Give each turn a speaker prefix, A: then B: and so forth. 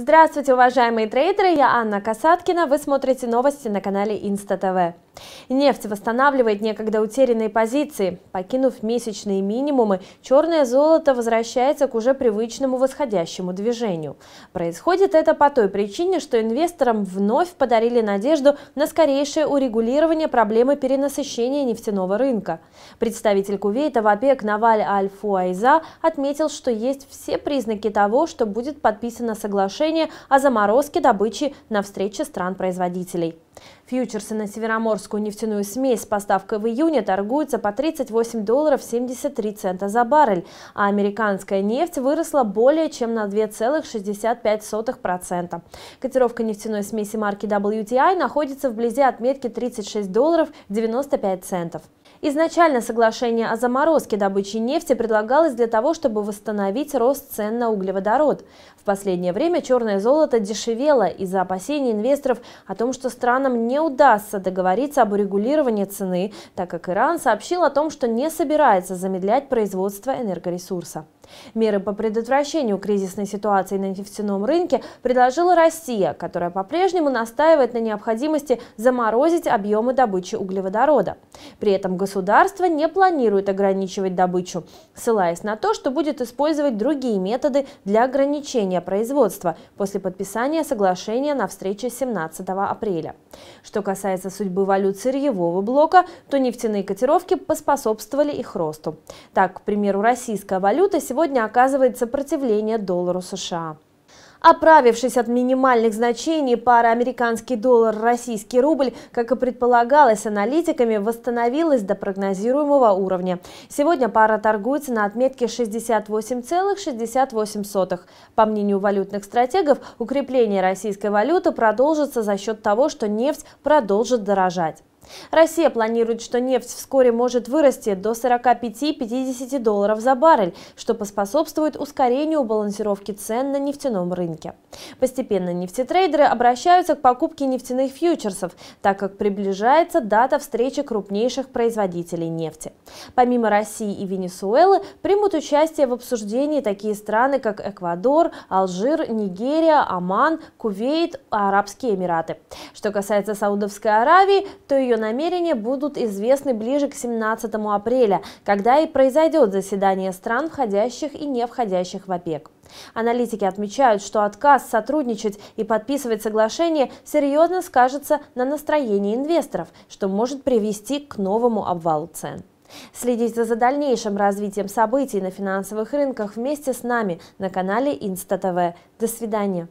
A: Здравствуйте, уважаемые трейдеры, я Анна Касаткина, вы смотрите новости на канале Инста ТВ. Нефть восстанавливает некогда утерянные позиции. Покинув месячные минимумы, черное золото возвращается к уже привычному восходящему движению. Происходит это по той причине, что инвесторам вновь подарили надежду на скорейшее урегулирование проблемы перенасыщения нефтяного рынка. Представитель Кувейта в ОПЕК Наваль Аль-Фуайза отметил, что есть все признаки того, что будет подписано соглашение о заморозке добычи на встрече стран-производителей. Фьючерсы на североморскую нефтяную смесь с поставкой в июне торгуются по 38 долларов 73 цента за баррель, а американская нефть выросла более чем на 2,65%. Котировка нефтяной смеси марки WTI находится вблизи отметки 36 долларов 95 центов. Изначально соглашение о заморозке добычи нефти предлагалось для того, чтобы восстановить рост цен на углеводород. В последнее время черное золото дешевело из-за опасений инвесторов о том, что странам не удастся договориться об урегулировании цены, так как Иран сообщил о том, что не собирается замедлять производство энергоресурса. Меры по предотвращению кризисной ситуации на нефтяном рынке предложила Россия, которая по-прежнему настаивает на необходимости заморозить объемы добычи углеводорода. При этом государство не планирует ограничивать добычу, ссылаясь на то, что будет использовать другие методы для ограничения производства после подписания соглашения на встрече 17 апреля. Что касается судьбы валют сырьевого блока, то нефтяные котировки поспособствовали их росту. Так, к примеру, российская валюта сегодня сегодня оказывает сопротивление доллару США. Оправившись от минимальных значений, пара американский доллар – российский рубль, как и предполагалось аналитиками, восстановилась до прогнозируемого уровня. Сегодня пара торгуется на отметке 68,68. По мнению валютных стратегов, укрепление российской валюты продолжится за счет того, что нефть продолжит дорожать. Россия планирует, что нефть вскоре может вырасти до 45-50 долларов за баррель, что поспособствует ускорению балансировки цен на нефтяном рынке. Постепенно нефтетрейдеры обращаются к покупке нефтяных фьючерсов, так как приближается дата встречи крупнейших производителей нефти. Помимо России и Венесуэлы примут участие в обсуждении такие страны, как Эквадор, Алжир, Нигерия, Оман, Кувейт, Арабские Эмираты. Что касается Саудовской Аравии, то ее намерения будут известны ближе к 17 апреля, когда и произойдет заседание стран, входящих и не входящих в ОПЕК. Аналитики отмечают, что отказ сотрудничать и подписывать соглашение серьезно скажется на настроении инвесторов, что может привести к новому обвалу цен. Следите за дальнейшим развитием событий на финансовых рынках вместе с нами на канале Инста ТВ. До свидания.